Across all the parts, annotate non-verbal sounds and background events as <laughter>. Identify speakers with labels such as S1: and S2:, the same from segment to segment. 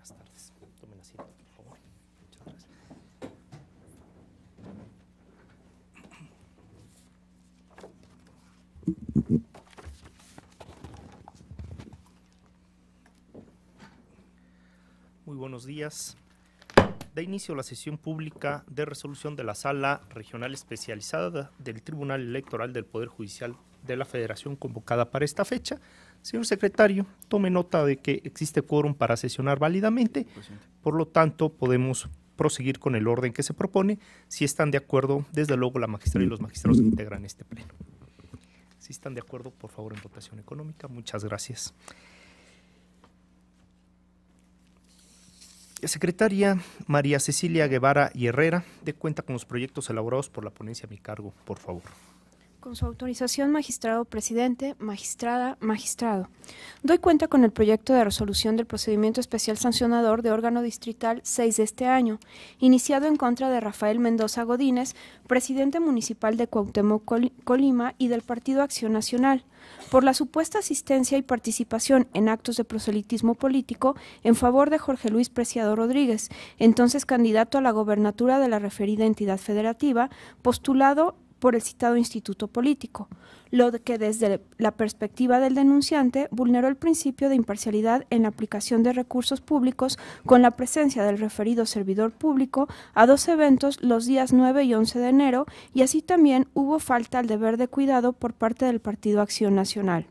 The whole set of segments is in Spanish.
S1: buenas tardes. Muy buenos días. Da inicio la sesión pública de resolución de la Sala Regional Especializada del Tribunal Electoral del Poder Judicial de la federación convocada para esta fecha. Señor secretario, tome nota de que existe quórum para sesionar válidamente, por lo tanto podemos proseguir con el orden que se propone, si están de acuerdo, desde luego la magistrada y los magistrados integran este pleno. Si están de acuerdo, por favor, en votación económica. Muchas gracias. Secretaria María Cecilia Guevara y Herrera, de cuenta con los proyectos elaborados por la ponencia a mi cargo, por favor.
S2: Con su autorización, magistrado presidente, magistrada, magistrado. Doy cuenta con el proyecto de resolución del procedimiento especial sancionador de órgano distrital 6 de este año, iniciado en contra de Rafael Mendoza Godínez, presidente municipal de Cuauhtémoc, Colima y del Partido Acción Nacional, por la supuesta asistencia y participación en actos de proselitismo político en favor de Jorge Luis Preciado Rodríguez, entonces candidato a la gobernatura de la referida entidad federativa, postulado por el citado instituto político, lo que desde la perspectiva del denunciante vulneró el principio de imparcialidad en la aplicación de recursos públicos con la presencia del referido servidor público a dos eventos los días 9 y 11 de enero y así también hubo falta al deber de cuidado por parte del Partido Acción Nacional.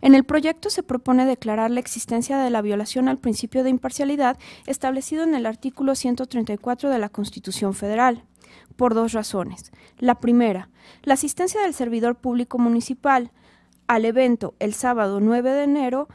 S2: En el proyecto se propone declarar la existencia de la violación al principio de imparcialidad establecido en el artículo 134 de la Constitución Federal por dos razones. La primera, la asistencia del servidor público municipal al evento el sábado 9 de enero,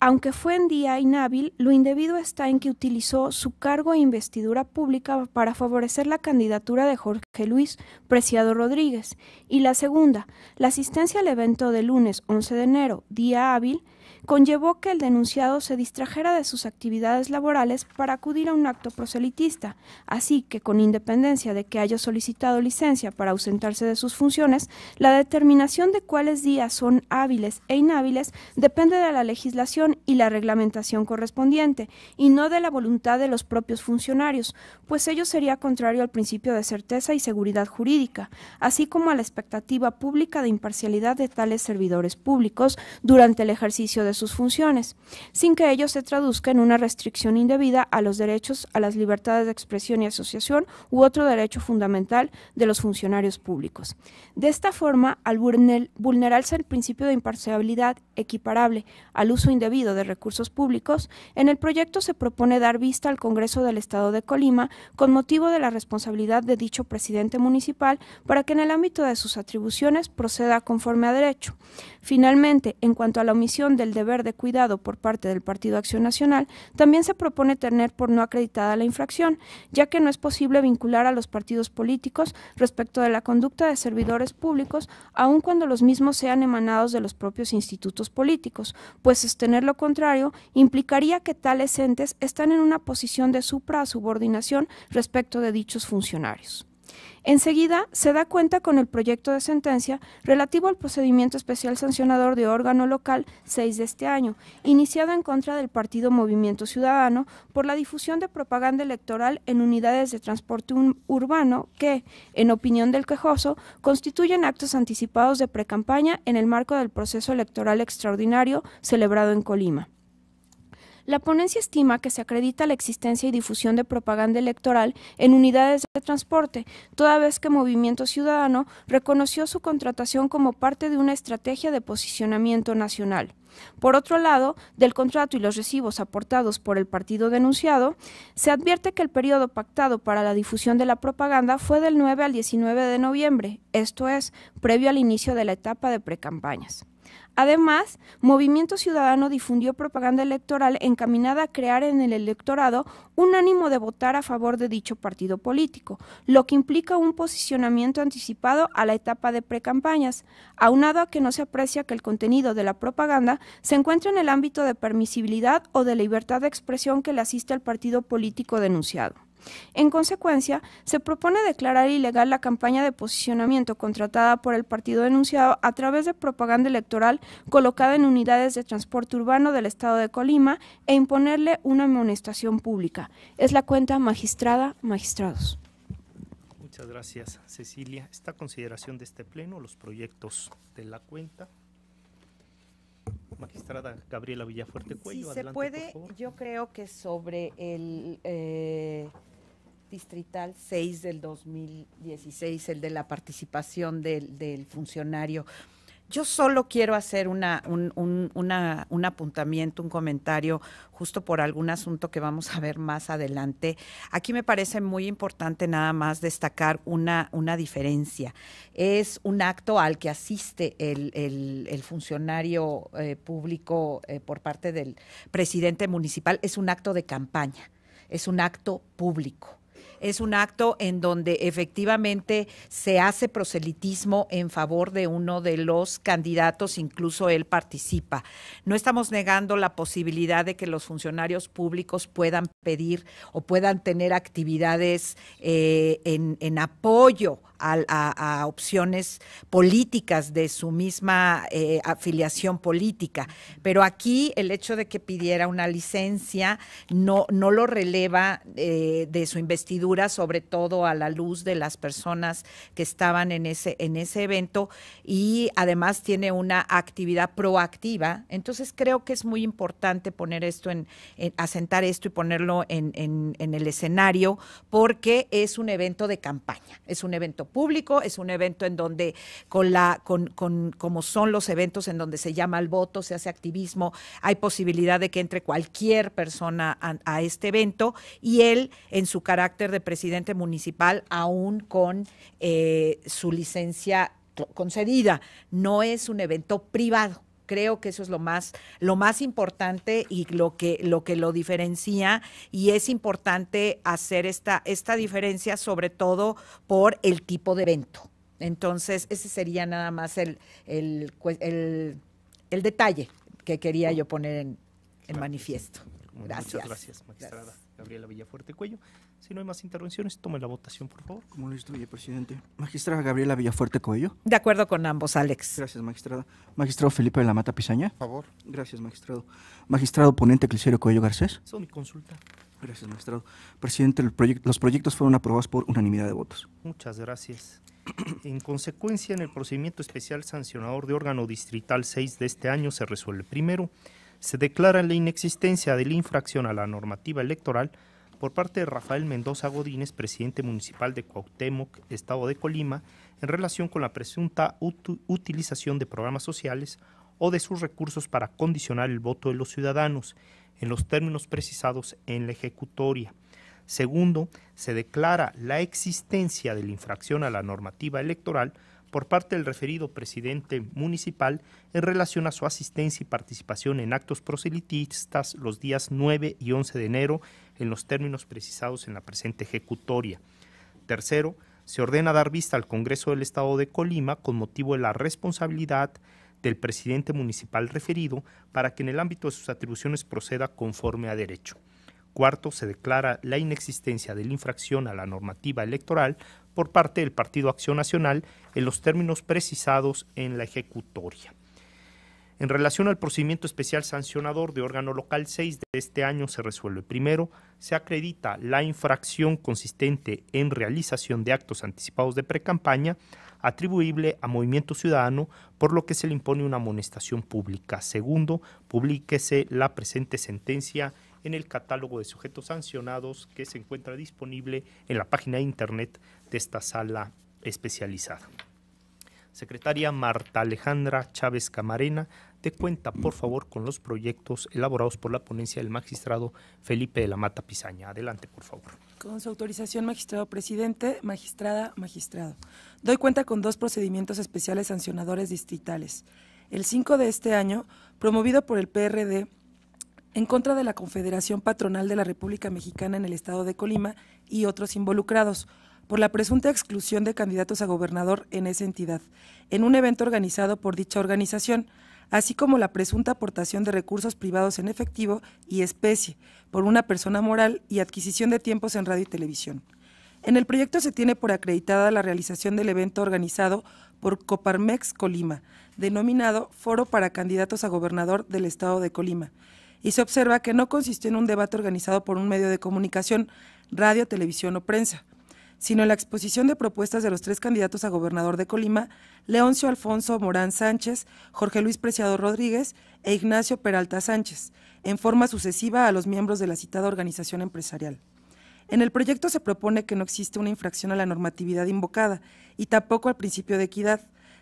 S2: aunque fue en día inhábil, lo indebido está en que utilizó su cargo e investidura pública para favorecer la candidatura de Jorge Luis Preciado Rodríguez. Y la segunda, la asistencia al evento del lunes 11 de enero, día hábil, conllevó que el denunciado se distrajera de sus actividades laborales para acudir a un acto proselitista, así que con independencia de que haya solicitado licencia para ausentarse de sus funciones, la determinación de cuáles días son hábiles e inhábiles depende de la legislación y la reglamentación correspondiente, y no de la voluntad de los propios funcionarios, pues ello sería contrario al principio de certeza y seguridad jurídica, así como a la expectativa pública de imparcialidad de tales servidores públicos durante el ejercicio de sus funciones, sin que ello se traduzca en una restricción indebida a los derechos, a las libertades de expresión y asociación u otro derecho fundamental de los funcionarios públicos. De esta forma, al vulnerarse el principio de imparcialidad equiparable al uso indebido de recursos públicos, en el proyecto se propone dar vista al Congreso del Estado de Colima con motivo de la responsabilidad de dicho presidente municipal para que en el ámbito de sus atribuciones proceda conforme a derecho. Finalmente, en cuanto a la omisión del deber de cuidado por parte del Partido Acción Nacional, también se propone tener por no acreditada la infracción, ya que no es posible vincular a los partidos políticos respecto de la conducta de servidores públicos, aun cuando los mismos sean emanados de los propios institutos políticos, pues sostener lo contrario implicaría que tales entes están en una posición de supra subordinación respecto de dichos funcionarios. Enseguida se da cuenta con el proyecto de sentencia relativo al procedimiento especial sancionador de órgano local 6 de este año, iniciado en contra del partido Movimiento Ciudadano por la difusión de propaganda electoral en unidades de transporte urbano que, en opinión del quejoso, constituyen actos anticipados de precampaña en el marco del proceso electoral extraordinario celebrado en Colima. La ponencia estima que se acredita la existencia y difusión de propaganda electoral en unidades de transporte, toda vez que Movimiento Ciudadano reconoció su contratación como parte de una estrategia de posicionamiento nacional. Por otro lado, del contrato y los recibos aportados por el partido denunciado, se advierte que el periodo pactado para la difusión de la propaganda fue del 9 al 19 de noviembre, esto es, previo al inicio de la etapa de precampañas. Además, Movimiento Ciudadano difundió propaganda electoral encaminada a crear en el electorado un ánimo de votar a favor de dicho partido político, lo que implica un posicionamiento anticipado a la etapa de precampañas, aunado a que no se aprecia que el contenido de la propaganda se encuentre en el ámbito de permisibilidad o de libertad de expresión que le asiste al partido político denunciado. En consecuencia, se propone declarar ilegal la campaña de posicionamiento contratada por el partido denunciado a través de propaganda electoral colocada en unidades de transporte urbano del estado de Colima e imponerle una amonestación pública. Es la cuenta magistrada, magistrados.
S1: Muchas gracias, Cecilia. Esta consideración de este pleno, los proyectos de la cuenta. Magistrada Gabriela Villafuerte Cuello. se puede,
S3: yo creo que sobre el eh, distrital 6 del 2016, el de la participación del, funcionario. Yo solo quiero hacer una, un, apuntamiento, un comentario justo por algún asunto que vamos a ver más adelante. Aquí me parece muy importante nada más destacar una, una diferencia. Es un acto al que asiste el, funcionario eh, público eh, por parte del presidente municipal. Es un acto de campaña, es un acto público es un acto en donde efectivamente se hace proselitismo en favor de uno de los candidatos, incluso él participa. No estamos negando la posibilidad de que los funcionarios públicos puedan pedir o puedan tener actividades eh, en, en apoyo a, opciones políticas de su misma eh, afiliación política. Pero aquí el hecho de que pidiera una licencia no, no lo releva eh, de su investidura, sobre todo a la luz de las personas que estaban en ese, en ese evento y además tiene una actividad proactiva. Entonces creo que es muy importante poner esto en, asentar esto y ponerlo en, en el escenario porque es un evento de campaña, es un evento público, es un evento en donde con la con, con como son los eventos en donde se llama al voto, se hace activismo, hay posibilidad de que entre cualquier persona a, este evento y él en su carácter de presidente municipal aún con eh, su licencia concedida, no es un evento privado Creo que eso es lo más, lo más importante y lo que, lo que lo diferencia. Y es importante hacer esta, esta diferencia, sobre todo por el tipo de evento. Entonces, ese sería nada más el, el, el, detalle que quería yo poner en,
S1: en manifiesto. Gracias. Muchas gracias, magistrada. Gracias. Gabriela Villafuerte Cuello. Si no hay más intervenciones, tome la votación, por favor. Como lo instruye, presidente. Magistrada Gabriela Villafuerte Cuello.
S3: De acuerdo con ambos, Alex. Gracias, magistrada.
S1: Magistrado Felipe de la Mata Pisaña. Por
S3: favor. Gracias, magistrado.
S1: Magistrado ponente Clicero Cuello Garcés. Son mi consulta. Gracias, magistrado. Presidente, los proyectos fueron aprobados por unanimidad de votos. Muchas gracias. <clears throat> En consecuencia, en el procedimiento especial sancionador de órgano distrital 6 de este año se resuelve primero se declara la inexistencia de la infracción a la normativa electoral por parte de Rafael Mendoza Godínez, presidente municipal de Cuauhtémoc, estado de Colima, en relación con la presunta utilización de programas sociales o de sus recursos para condicionar el voto de los ciudadanos, en los términos precisados en la ejecutoria. Segundo, se declara la existencia de la infracción a la normativa electoral por parte del referido presidente municipal en relación a su asistencia y participación en actos proselitistas los días 9 y 11 de enero en los términos precisados en la presente ejecutoria. Tercero, se ordena dar vista al Congreso del Estado de Colima con motivo de la responsabilidad del presidente municipal referido para que en el ámbito de sus atribuciones proceda conforme a derecho. Cuarto, se declara la inexistencia de la infracción a la normativa electoral por parte del Partido Acción Nacional en los términos precisados en la ejecutoria. En relación al procedimiento especial sancionador de órgano local 6 de este año se resuelve. Primero, se acredita la infracción consistente en realización de actos anticipados de precampaña atribuible a Movimiento Ciudadano, por lo que se le impone una amonestación pública. Segundo, publíquese la presente sentencia en el catálogo de sujetos sancionados que se encuentra disponible en la página de internet de esta sala especializada. Secretaria Marta Alejandra Chávez Camarena, te cuenta por favor con los proyectos elaborados por la ponencia del magistrado Felipe de la Mata Pisaña. Adelante, por favor.
S4: Con su autorización, magistrado presidente, magistrada, magistrado. Doy cuenta con dos procedimientos especiales sancionadores distritales. El 5 de este año, promovido por el PRD, en contra de la Confederación Patronal de la República Mexicana en el estado de Colima y otros involucrados por la presunta exclusión de candidatos a gobernador en esa entidad, en un evento organizado por dicha organización, así como la presunta aportación de recursos privados en efectivo y especie por una persona moral y adquisición de tiempos en radio y televisión. En el proyecto se tiene por acreditada la realización del evento organizado por Coparmex Colima, denominado Foro para Candidatos a Gobernador del Estado de Colima, y se observa que no consistió en un debate organizado por un medio de comunicación, radio, televisión o prensa, sino en la exposición de propuestas de los tres candidatos a gobernador de Colima, Leoncio Alfonso Morán Sánchez, Jorge Luis Preciado Rodríguez e Ignacio Peralta Sánchez, en forma sucesiva a los miembros de la citada organización empresarial. En el proyecto se propone que no existe una infracción a la normatividad invocada y tampoco al principio de equidad,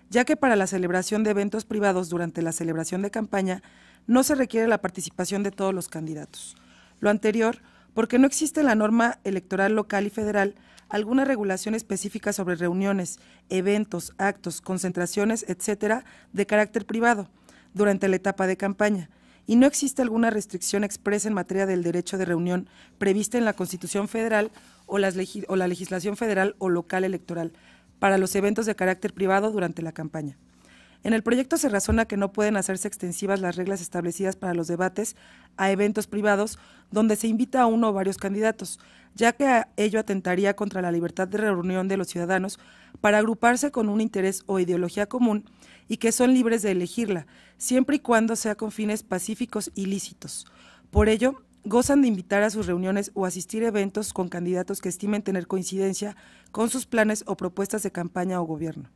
S4: ya que para la celebración de eventos privados durante la celebración de campaña no se requiere la participación de todos los candidatos. Lo anterior, porque no existe en la norma electoral local y federal alguna regulación específica sobre reuniones, eventos, actos, concentraciones, etcétera, de carácter privado durante la etapa de campaña, y no existe alguna restricción expresa en materia del derecho de reunión prevista en la Constitución Federal o, o la legislación federal o local electoral para los eventos de carácter privado durante la campaña. En el proyecto se razona que no pueden hacerse extensivas las reglas establecidas para los debates a eventos privados donde se invita a uno o varios candidatos, ya que ello atentaría contra la libertad de reunión de los ciudadanos para agruparse con un interés o ideología común y que son libres de elegirla, siempre y cuando sea con fines pacíficos y lícitos. Por ello, gozan de invitar a sus reuniones o asistir a eventos con candidatos que estimen tener coincidencia con sus planes o propuestas de campaña o gobierno.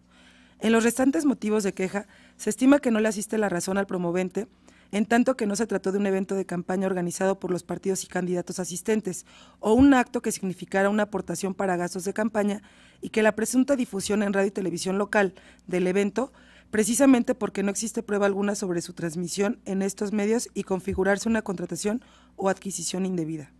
S4: En los restantes motivos de queja, se estima que no le asiste la razón al promovente, en tanto que no se trató de un evento de campaña organizado por los partidos y candidatos asistentes, o un acto que significara una aportación para gastos de campaña, y que la presunta difusión en radio y televisión local del evento, precisamente porque no existe prueba alguna sobre su transmisión en estos medios y configurarse una contratación o adquisición indebida.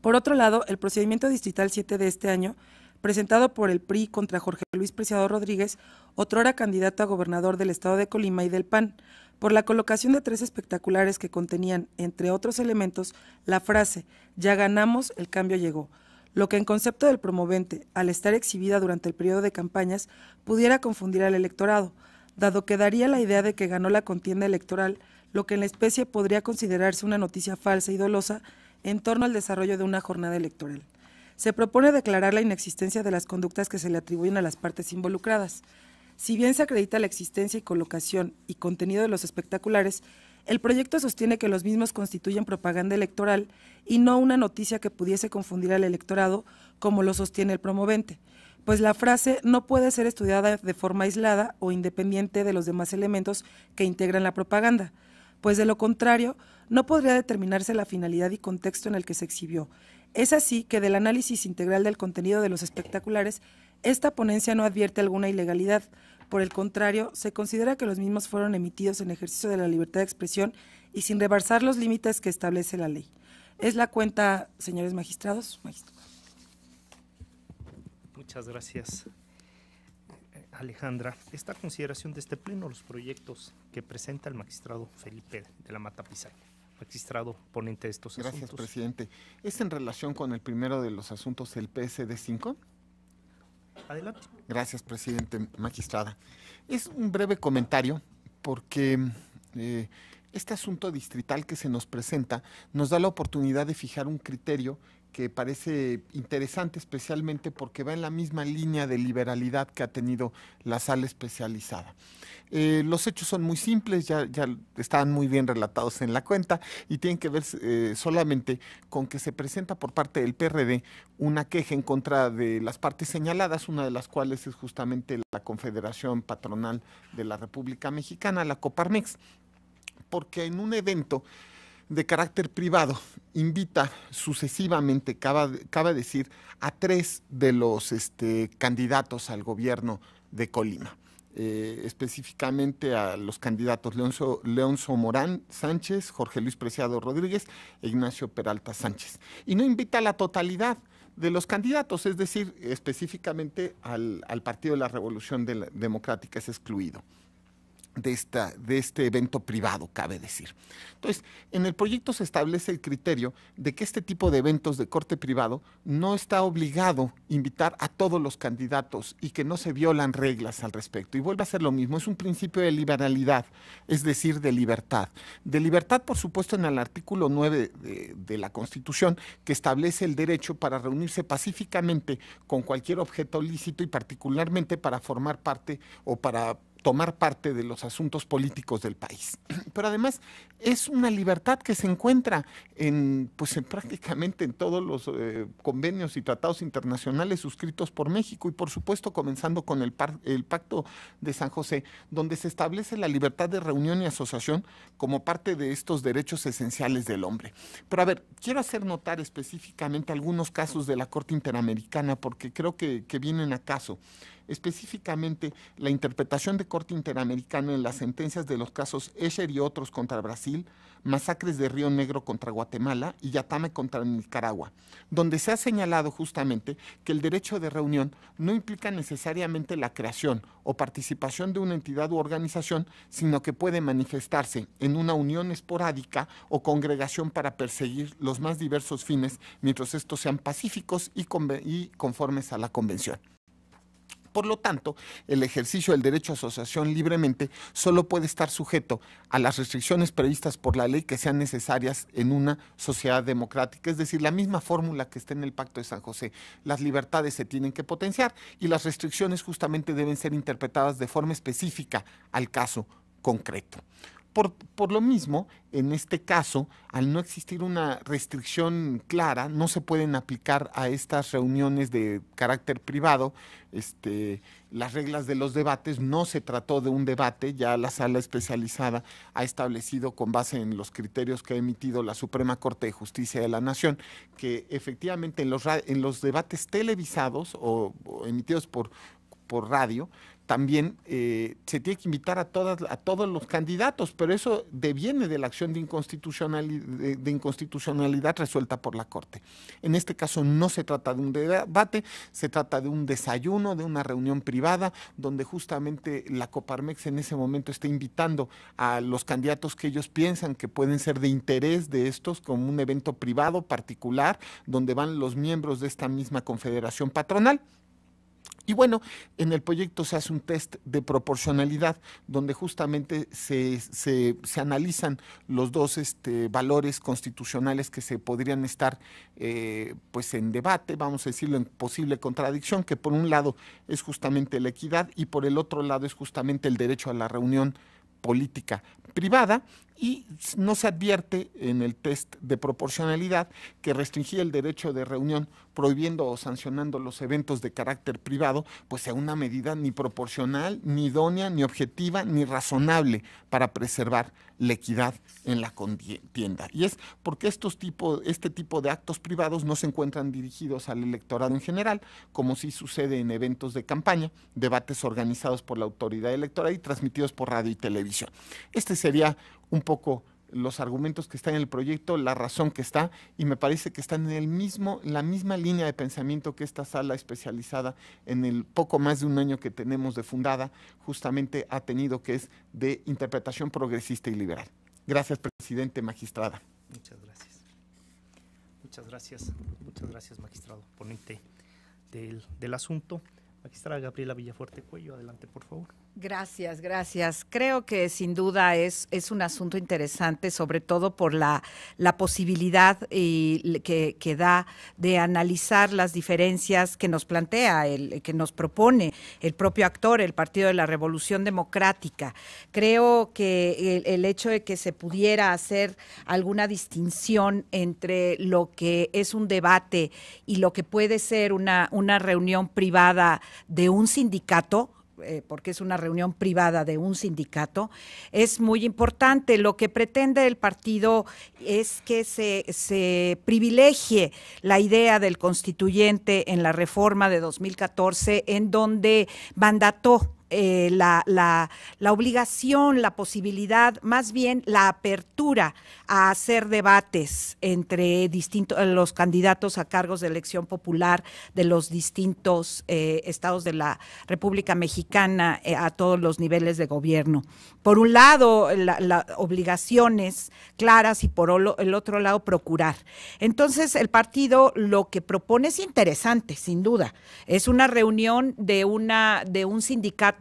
S4: Por otro lado, el procedimiento distrital 7 de este año presentado por el PRI contra Jorge Luis Preciado Rodríguez, otrora candidato a gobernador del estado de Colima y del PAN, por la colocación de tres espectaculares que contenían, entre otros elementos, la frase Ya ganamos, el cambio llegó, lo que en concepto del promovente, al estar exhibida durante el periodo de campañas, pudiera confundir al electorado, dado que daría la idea de que ganó la contienda electoral, lo que en la especie podría considerarse una noticia falsa y dolosa en torno al desarrollo de una jornada electoral se propone declarar la inexistencia de las conductas que se le atribuyen a las partes involucradas. Si bien se acredita la existencia y colocación y contenido de los espectaculares, el proyecto sostiene que los mismos constituyen propaganda electoral y no una noticia que pudiese confundir al electorado, como lo sostiene el promovente, pues la frase no puede ser estudiada de forma aislada o independiente de los demás elementos que integran la propaganda, pues de lo contrario no podría determinarse la finalidad y contexto en el que se exhibió, es así que del análisis integral del contenido de los espectaculares, esta ponencia no advierte alguna ilegalidad. Por el contrario, se considera que los mismos fueron emitidos en ejercicio de la libertad de expresión y sin rebasar los límites que establece la ley. Es la cuenta, señores magistrados.
S1: Muchas gracias. Eh, Alejandra, esta consideración de este pleno, los proyectos que presenta el magistrado Felipe de la Mata Pizarro
S5: magistrado ponente de estos Gracias, asuntos. Gracias, presidente. ¿Es en relación con el primero de los asuntos, el PSD 5? Adelante. Gracias, presidente, magistrada. Es un breve comentario porque eh, este asunto distrital que se nos presenta nos da la oportunidad de fijar un criterio que parece interesante especialmente porque va en la misma línea de liberalidad que ha tenido la sala especializada. Eh, los hechos son muy simples, ya, ya estaban muy bien relatados en la cuenta y tienen que ver eh, solamente con que se presenta por parte del PRD una queja en contra de las partes señaladas, una de las cuales es justamente la Confederación Patronal de la República Mexicana, la Coparmex, porque en un evento de carácter privado invita sucesivamente, cabe, decir, a tres de los este, candidatos al gobierno de Colima. Eh, específicamente a los candidatos Leonzo, Morán Sánchez, Jorge Luis Preciado Rodríguez e Ignacio Peralta Sánchez. Y no invita a la totalidad de los candidatos, es decir, específicamente al, Partido de la Revolución Democrática es excluido de, esta, de este evento privado, cabe decir. Entonces, en el proyecto se establece el criterio de que este tipo de eventos de corte privado no está obligado a invitar a todos los candidatos y que no se violan reglas al respecto. Y vuelve a ser lo mismo, es un principio de liberalidad, es decir, de libertad. De libertad, por supuesto, en el artículo 9 de la Constitución, que establece el derecho para reunirse pacíficamente con cualquier objeto lícito y particularmente para formar parte o para tomar parte de los asuntos políticos del país. <clears throat> Pero además es una libertad que se encuentra en, pues, en prácticamente en todos los eh, convenios y tratados internacionales suscritos por México y por supuesto comenzando con el, el, Pacto de San José, donde se establece la libertad de reunión y asociación como parte de estos derechos esenciales del hombre. Pero a ver, quiero hacer notar específicamente algunos casos de la Corte Interamericana porque creo que, que vienen a caso específicamente la interpretación de Corte Interamericana en las sentencias de los casos Escher y otros contra Brasil masacres de Río Negro contra Guatemala y Yatame contra Nicaragua, donde se ha señalado justamente que el derecho de reunión no implica necesariamente la creación o participación de una entidad u organización, sino que puede manifestarse en una unión esporádica o congregación para perseguir los más diversos fines mientras estos sean pacíficos y, conformes a la Convención. Por lo tanto, el ejercicio del derecho a asociación libremente solo puede estar sujeto a las restricciones previstas por la ley que sean necesarias en una sociedad democrática. Es decir, la misma fórmula que está en el Pacto de San José. Las libertades se tienen que potenciar y las restricciones justamente deben ser interpretadas de forma específica al caso concreto por, lo mismo, en este caso, al no existir una restricción clara, no se pueden aplicar a estas reuniones de carácter privado este, las reglas de los debates. No se trató de un debate, ya la sala especializada ha establecido con base en los criterios que ha emitido la Suprema Corte de Justicia de la Nación, que efectivamente en los, en los debates televisados o, emitidos por, por radio, también eh, se tiene que invitar a, todos los candidatos, pero eso deviene de la acción de inconstitucionalidad, de inconstitucionalidad resuelta por la Corte. En este caso no se trata de un debate, se trata de un desayuno, de una reunión privada, donde justamente la Coparmex en ese momento está invitando a los candidatos que ellos piensan que pueden ser de interés de estos, como un evento privado particular, donde van los miembros de esta misma confederación patronal. Y bueno, en el proyecto se hace un test de proporcionalidad, donde justamente se, se, analizan los dos este, valores constitucionales que se podrían estar eh, pues en debate, vamos a decirlo, en posible contradicción, que por un lado es justamente la equidad y por el otro lado es justamente el derecho a la reunión política privada y no se advierte en el test de proporcionalidad que restringir el derecho de reunión prohibiendo o sancionando los eventos de carácter privado, pues sea una medida ni proporcional, ni idónea, ni objetiva, ni razonable para preservar la equidad en la contienda. Y es porque estos tipo, este tipo de actos privados no se encuentran dirigidos al electorado en general, como sí sucede en eventos de campaña, debates organizados por la autoridad electoral y transmitidos por radio y televisión. Este sería un poco los argumentos que están en el proyecto, la razón que está, y me parece que están en el mismo, la misma línea de pensamiento que esta sala especializada en el poco más de un año que tenemos de fundada, justamente ha tenido que es de interpretación progresista y liberal. Gracias, presidente magistrada.
S1: Muchas gracias. Muchas gracias, muchas gracias, magistrado, ponente del, del asunto. Magistrada Gabriela Villafuerte Cuello, adelante, por favor.
S3: Gracias, gracias. Creo que sin duda es, un asunto interesante, sobre todo por la, posibilidad y eh, que, da de analizar las diferencias que nos plantea, el, que nos propone el propio actor, el Partido de la Revolución Democrática. Creo que el, hecho de que se pudiera hacer alguna distinción entre lo que es un debate y lo que puede ser una reunión privada de un sindicato, eh, porque es una reunión privada de un sindicato, es muy importante. Lo que pretende el partido es que se privilegie la idea del constituyente en la reforma de 2014, en donde mandató eh, la, la, obligación, la posibilidad, más bien la apertura a hacer debates entre distintos, eh, los candidatos a cargos de elección popular de los distintos eh, estados de la República Mexicana a todos los niveles de gobierno. Por un lado, las obligaciones claras y por el otro lado, procurar. Entonces, el partido lo que propone es interesante, sin duda. Es una reunión de, una, de un sindicato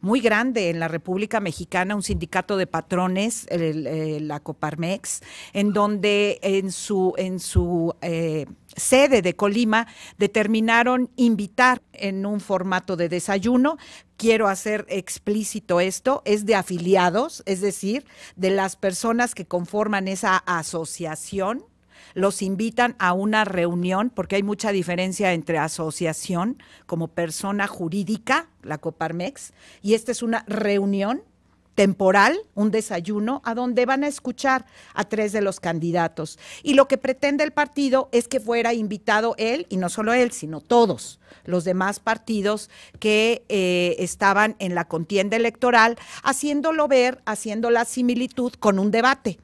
S3: muy grande en la República Mexicana, un sindicato de patrones, eh, la Coparmex, en donde en su, en su eh, sede de Colima determinaron invitar en un formato de desayuno. Quiero hacer explícito esto, es de afiliados, es decir, de las personas que conforman esa asociación los invitan a una reunión, porque hay mucha diferencia entre asociación como persona jurídica, la Coparmex, y esta es una reunión temporal, un desayuno, a donde van a escuchar a tres de los candidatos. Y lo que pretende el partido es que fuera invitado él, y no solo él, sino todos los demás partidos que eh, estaban en la contienda electoral, haciéndolo ver, haciendo la similitud con un debate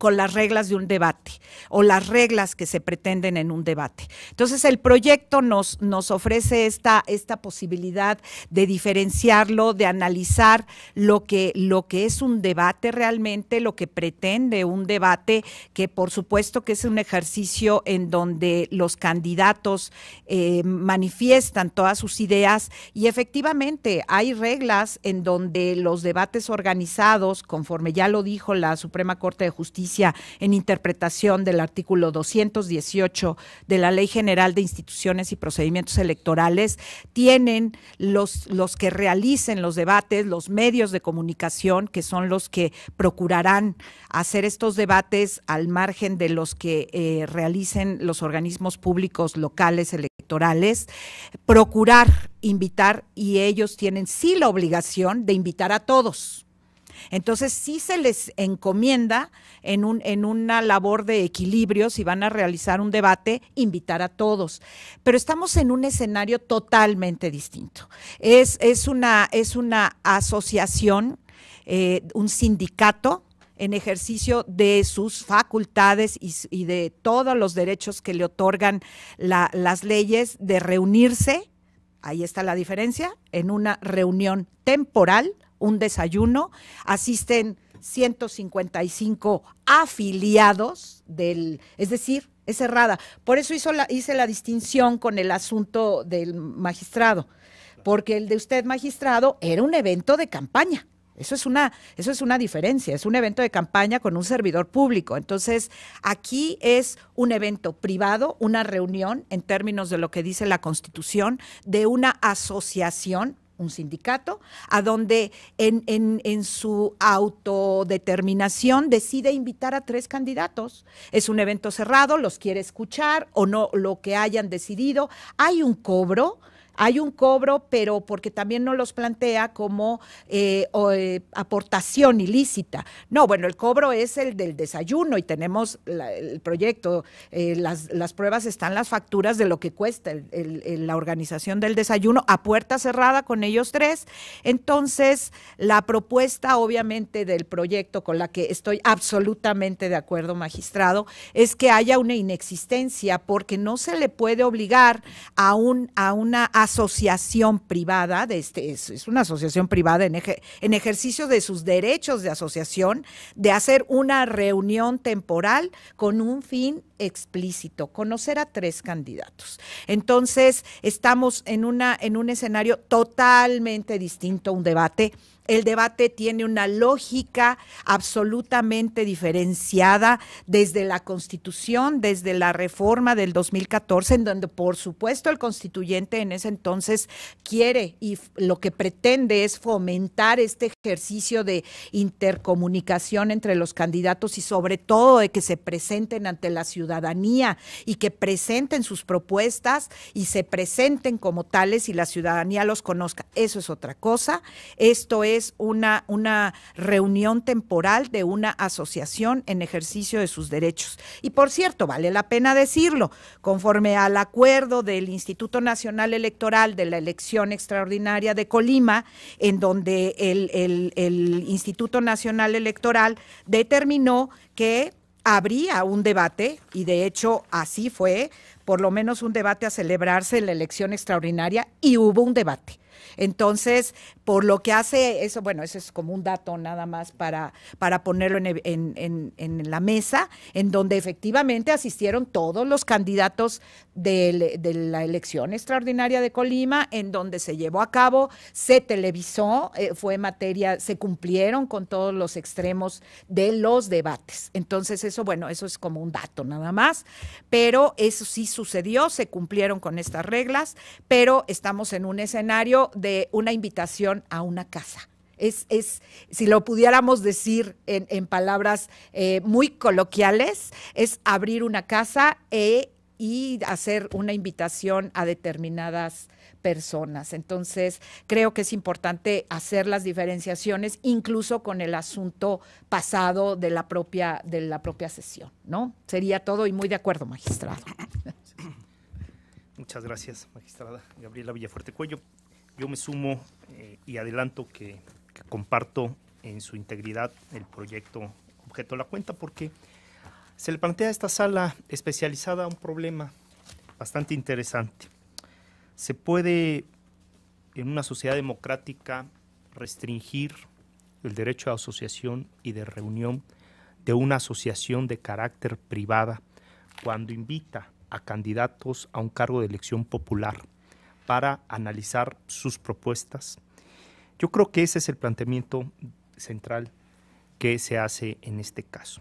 S3: con las reglas de un debate o las reglas que se pretenden en un debate. Entonces, el proyecto nos, nos ofrece esta, esta posibilidad de diferenciarlo, de analizar lo que, lo que es un debate realmente, lo que pretende un debate, que por supuesto que es un ejercicio en donde los candidatos eh, manifiestan todas sus ideas y efectivamente hay reglas en donde los debates organizados, conforme ya lo dijo la Suprema Corte de Justicia, en interpretación del artículo 218 de la Ley General de Instituciones y Procedimientos Electorales, tienen los, los que realicen los debates, los medios de comunicación, que son los que procurarán hacer estos debates al margen de los que eh, realicen los organismos públicos locales electorales, procurar invitar y ellos tienen sí la obligación de invitar a todos entonces sí se les encomienda en, una labor de equilibrio, si van a realizar un debate, invitar a todos. Pero estamos en un escenario totalmente distinto. Es, una, asociación, eh, un sindicato en ejercicio de sus facultades y, de todos los derechos que le otorgan las leyes de reunirse, ahí está la diferencia, en una reunión temporal un desayuno, asisten 155 afiliados del, es decir, es cerrada. Por eso hice la distinción con el asunto del magistrado, porque el de usted magistrado era un evento de campaña. Eso es una, eso es una diferencia, es un evento de campaña con un servidor público. Entonces, aquí es un evento privado, una reunión en términos de lo que dice la Constitución, de una asociación un sindicato, a donde en, en, su autodeterminación decide invitar a tres candidatos. Es un evento cerrado, los quiere escuchar o no lo que hayan decidido. Hay un cobro, hay un cobro, pero porque también no los plantea como eh, eh, aportación ilícita. No, bueno, el cobro es el del desayuno y tenemos el proyecto, eh, las, pruebas están las facturas de lo que cuesta la organización del desayuno a puerta cerrada con ellos tres. Entonces, la propuesta obviamente del proyecto con la que estoy absolutamente de acuerdo, magistrado, es que haya una inexistencia porque no se le puede obligar a, a una... A asociación privada, de este, es, una asociación privada en, en ejercicio de sus derechos de asociación, de hacer una reunión temporal con un fin explícito, conocer a tres candidatos. Entonces, estamos en, una, en un escenario totalmente distinto, un debate el debate tiene una lógica absolutamente diferenciada desde la Constitución, desde la reforma del 2014, en donde por supuesto el constituyente en ese entonces quiere y lo que pretende es fomentar este ejercicio de intercomunicación entre los candidatos y sobre todo de que se presenten ante la ciudadanía y que presenten sus propuestas y se presenten como tales y la ciudadanía los conozca. Eso es otra cosa. Esto es es una, una reunión temporal de una asociación en ejercicio de sus derechos. Y por cierto, vale la pena decirlo, conforme al acuerdo del Instituto Nacional Electoral de la elección extraordinaria de Colima, en donde el, Instituto Nacional Electoral determinó que habría un debate, y de hecho así fue, por lo menos un debate a celebrarse en la elección extraordinaria, y hubo un debate entonces, por lo que hace eso, bueno, eso es como un dato nada más para, para ponerlo en, e-, la mesa, en donde efectivamente asistieron todos los candidatos de, la elección extraordinaria de Colima, en donde se llevó a cabo, se televisó, eh, fue materia, se cumplieron con todos los extremos de los debates. Entonces, eso, bueno, eso es como un dato nada más, pero eso sí sucedió, se cumplieron con estas reglas, pero estamos en un escenario de una invitación a una casa. Es, es, si lo pudiéramos decir en, palabras eh, muy coloquiales, es abrir una casa e, y hacer una invitación a determinadas personas. Entonces, creo que es importante hacer las diferenciaciones, incluso con el asunto pasado de la propia, de la propia sesión, ¿no? Sería todo y muy de acuerdo, magistrado.
S1: Muchas gracias, magistrada Gabriela Villafuerte Cuello yo me sumo eh, y adelanto que, comparto en su integridad el proyecto objeto de la cuenta porque se le plantea a esta sala especializada un problema bastante interesante. Se puede en una sociedad democrática restringir el derecho a asociación y de reunión de una asociación de carácter privada cuando invita a candidatos a un cargo de elección popular para analizar sus propuestas. Yo creo que ese es el planteamiento central que se hace en este caso.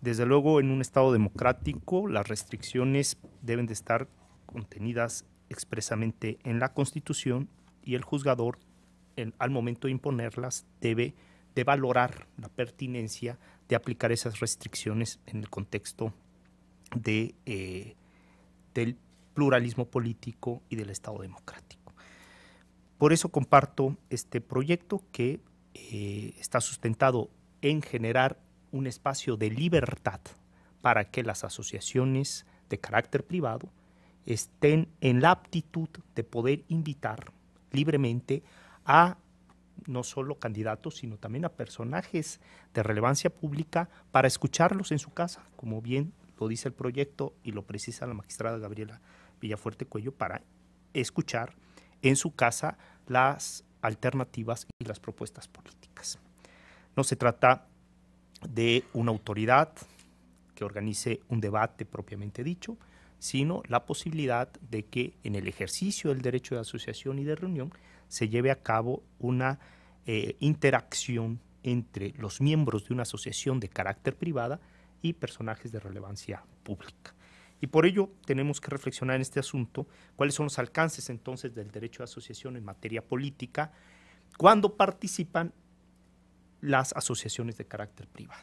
S1: Desde luego, en un Estado democrático, las restricciones deben de estar contenidas expresamente en la Constitución y el juzgador, al momento de imponerlas, debe de valorar la pertinencia de aplicar esas restricciones en el contexto de, eh, del pluralismo político y del Estado democrático. Por eso comparto este proyecto que eh, está sustentado en generar un espacio de libertad para que las asociaciones de carácter privado estén en la aptitud de poder invitar libremente a no solo candidatos, sino también a personajes de relevancia pública para escucharlos en su casa, como bien lo dice el proyecto y lo precisa la magistrada Gabriela Villafuerte Cuello para escuchar en su casa las alternativas y las propuestas políticas. No se trata de una autoridad que organice un debate propiamente dicho, sino la posibilidad de que en el ejercicio del derecho de asociación y de reunión se lleve a cabo una eh, interacción entre los miembros de una asociación de carácter privada y personajes de relevancia pública. Y por ello tenemos que reflexionar en este asunto cuáles son los alcances entonces del derecho de asociación en materia política cuando participan las asociaciones de carácter privado.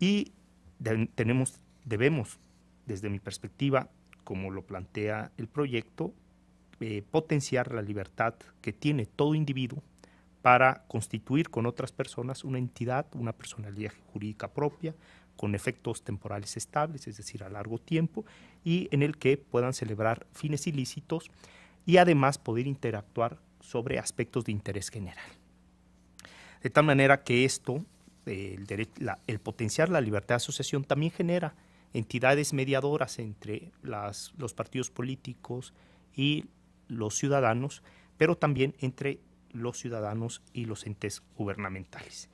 S1: Y debemos, desde mi perspectiva, como lo plantea el proyecto, eh, potenciar la libertad que tiene todo individuo para constituir con otras personas una entidad, una personalidad jurídica propia, con efectos temporales estables, es decir, a largo tiempo, y en el que puedan celebrar fines ilícitos y además poder interactuar sobre aspectos de interés general. De tal manera que esto, el, potenciar la libertad de asociación, también genera entidades mediadoras entre las, los partidos políticos y los ciudadanos, pero también entre los ciudadanos y los entes gubernamentales.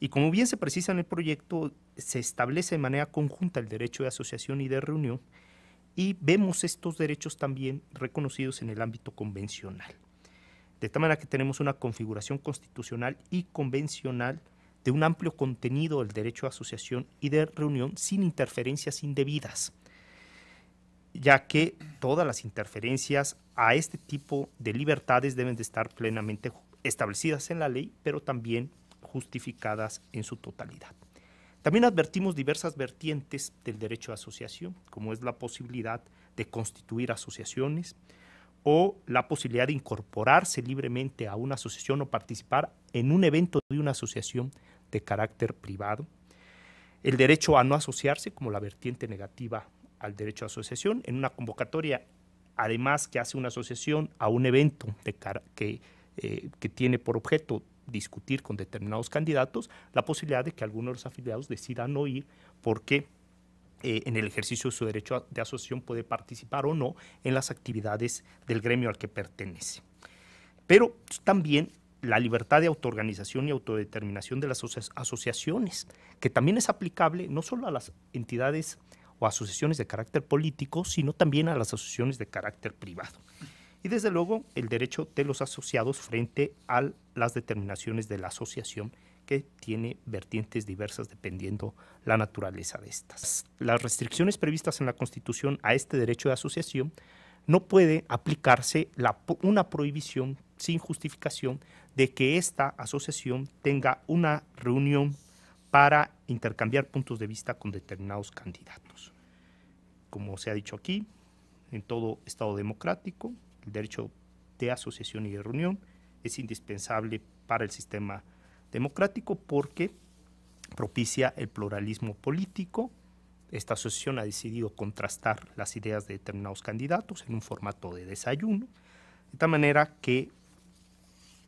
S1: Y como bien se precisa en el proyecto, se establece de manera conjunta el derecho de asociación y de reunión y vemos estos derechos también reconocidos en el ámbito convencional. De tal manera que tenemos una configuración constitucional y convencional de un amplio contenido del derecho de asociación y de reunión sin interferencias indebidas, ya que todas las interferencias a este tipo de libertades deben de estar plenamente establecidas en la ley, pero también justificadas en su totalidad. También advertimos diversas vertientes del derecho de asociación, como es la posibilidad de constituir asociaciones o la posibilidad de incorporarse libremente a una asociación o participar en un evento de una asociación de carácter privado, el derecho a no asociarse como la vertiente negativa al derecho a asociación en una convocatoria, además que hace una asociación a un evento eh, que tiene por objeto discutir con determinados candidatos la posibilidad de que algunos de los afiliados decidan no ir porque eh, en el ejercicio de su derecho de asociación puede participar o no en las actividades del gremio al que pertenece. Pero también la libertad de autoorganización y autodeterminación de las asociaciones, que también es aplicable no solo a las entidades o asociaciones de carácter político, sino también a las asociaciones de carácter privado y desde luego el derecho de los asociados frente a las determinaciones de la asociación que tiene vertientes diversas dependiendo la naturaleza de estas. Las restricciones previstas en la Constitución a este derecho de asociación no puede aplicarse una prohibición sin justificación de que esta asociación tenga una reunión para intercambiar puntos de vista con determinados candidatos. Como se ha dicho aquí, en todo Estado democrático, el derecho de asociación y de reunión es indispensable para el sistema democrático porque propicia el pluralismo político. Esta asociación ha decidido contrastar las ideas de determinados candidatos en un formato de desayuno, de tal manera que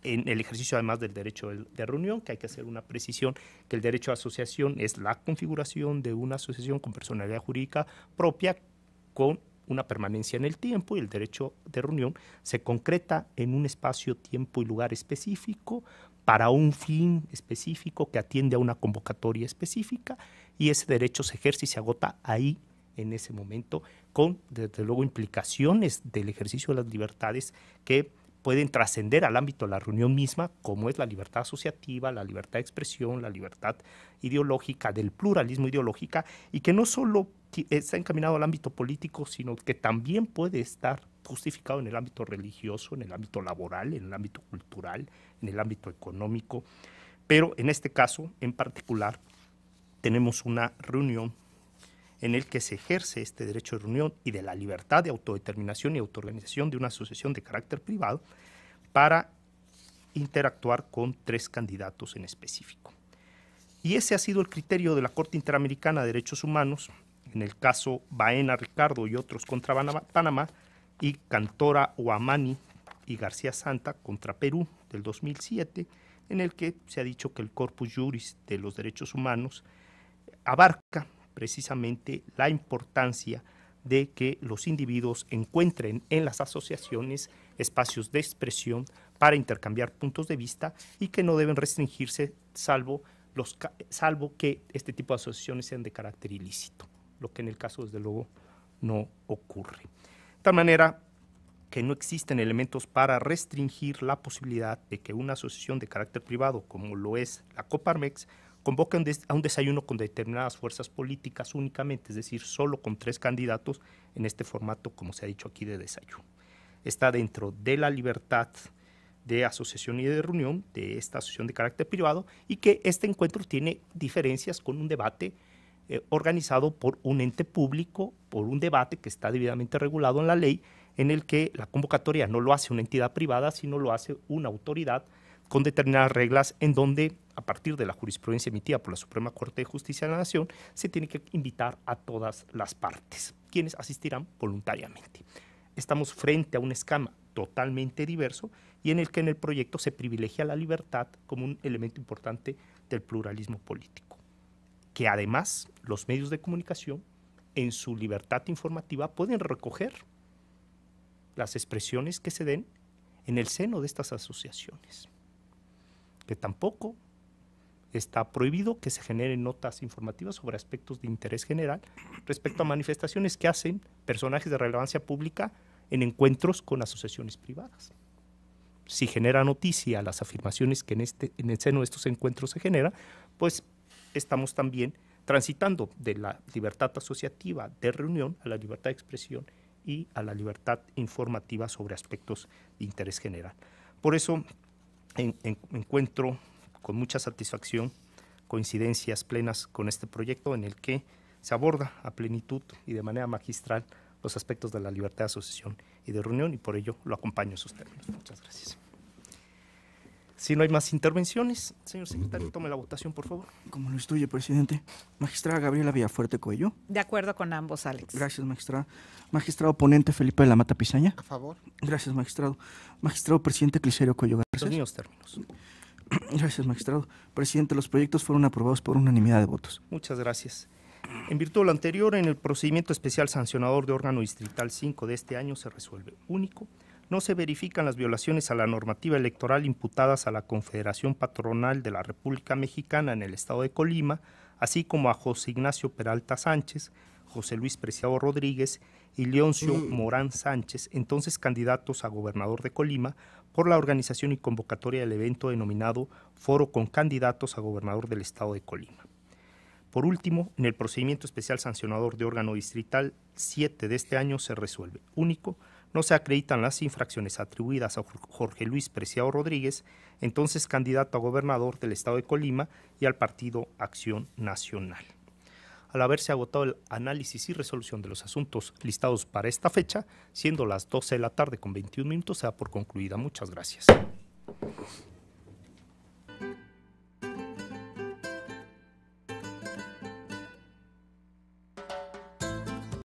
S1: en el ejercicio además del derecho de reunión, que hay que hacer una precisión, que el derecho de asociación es la configuración de una asociación con personalidad jurídica propia con una permanencia en el tiempo y el derecho de reunión se concreta en un espacio, tiempo y lugar específico para un fin específico que atiende a una convocatoria específica y ese derecho se ejerce y se agota ahí en ese momento con desde luego implicaciones del ejercicio de las libertades que pueden trascender al ámbito de la reunión misma, como es la libertad asociativa, la libertad de expresión, la libertad ideológica, del pluralismo ideológica, y que no solo está encaminado al ámbito político, sino que también puede estar justificado en el ámbito religioso, en el ámbito laboral, en el ámbito cultural, en el ámbito económico. Pero en este caso en particular tenemos una reunión en el que se ejerce este derecho de reunión y de la libertad de autodeterminación y autoorganización de una asociación de carácter privado para interactuar con tres candidatos en específico. Y ese ha sido el criterio de la Corte Interamericana de Derechos Humanos en el caso Baena Ricardo y otros contra Panamá, y Cantora Oamani y García Santa contra Perú del 2007, en el que se ha dicho que el corpus juris de los derechos humanos abarca precisamente la importancia de que los individuos encuentren en las asociaciones espacios de expresión para intercambiar puntos de vista y que no deben restringirse salvo que este tipo de asociaciones sean de carácter ilícito lo que en el caso desde luego no ocurre. De tal manera que no existen elementos para restringir la posibilidad de que una asociación de carácter privado, como lo es la Coparmex, convoque a un desayuno con determinadas fuerzas políticas únicamente, es decir, solo con tres candidatos en este formato, como se ha dicho aquí, de desayuno. Está dentro de la libertad de asociación y de reunión de esta asociación de carácter privado y que este encuentro tiene diferencias con un debate eh, organizado por un ente público, por un debate que está debidamente regulado en la ley, en el que la convocatoria no lo hace una entidad privada, sino lo hace una autoridad con determinadas reglas en donde, a partir de la jurisprudencia emitida por la Suprema Corte de Justicia de la Nación, se tiene que invitar a todas las partes, quienes asistirán voluntariamente. Estamos frente a un escama totalmente diverso y en el que en el proyecto se privilegia la libertad como un elemento importante del pluralismo político que además los medios de comunicación en su libertad informativa pueden recoger las expresiones que se den en el seno de estas asociaciones, que tampoco está prohibido que se generen notas informativas sobre aspectos de interés general respecto a manifestaciones que hacen personajes de relevancia pública en encuentros con asociaciones privadas. Si genera noticia las afirmaciones que en, este, en el seno de estos encuentros se generan, pues estamos también transitando de la libertad asociativa de reunión a la libertad de expresión y a la libertad informativa sobre aspectos de interés general. Por eso encuentro con mucha satisfacción coincidencias plenas con este proyecto en el que se aborda a plenitud y de manera magistral los aspectos de la libertad de asociación y de reunión y por ello lo acompaño en sus términos. Muchas gracias. Si no hay más intervenciones, señor secretario, tome la votación, por favor. Como lo instruye, presidente. Magistrada Gabriela Villafuerte Cuello.
S3: De acuerdo con ambos, Alex.
S1: Gracias, magistrada. Magistrado Ponente Felipe de la Mata Pizaña. A favor. Gracias, magistrado. Magistrado presidente Cliserio Cuello Garcés. términos. <clears throat> Gracias, magistrado. Presidente, los proyectos fueron aprobados por unanimidad de votos. Muchas gracias. En virtud de lo anterior, en el procedimiento especial sancionador de órgano distrital 5 de este año se resuelve único no se verifican las violaciones a la normativa electoral imputadas a la Confederación Patronal de la República Mexicana en el estado de Colima, así como a José Ignacio Peralta Sánchez, José Luis Preciado Rodríguez y Leoncio mm. Morán Sánchez, entonces candidatos a gobernador de Colima, por la organización y convocatoria del evento denominado Foro con candidatos a gobernador del estado de Colima. Por último, en el procedimiento especial sancionador de órgano distrital 7 de este año se resuelve, único, no se acreditan las infracciones atribuidas a Jorge Luis Preciado Rodríguez, entonces candidato a gobernador del estado de Colima y al partido Acción Nacional. Al haberse agotado el análisis y resolución de los asuntos listados para esta fecha, siendo las 12 de la tarde con 21 minutos, se da por concluida. Muchas gracias.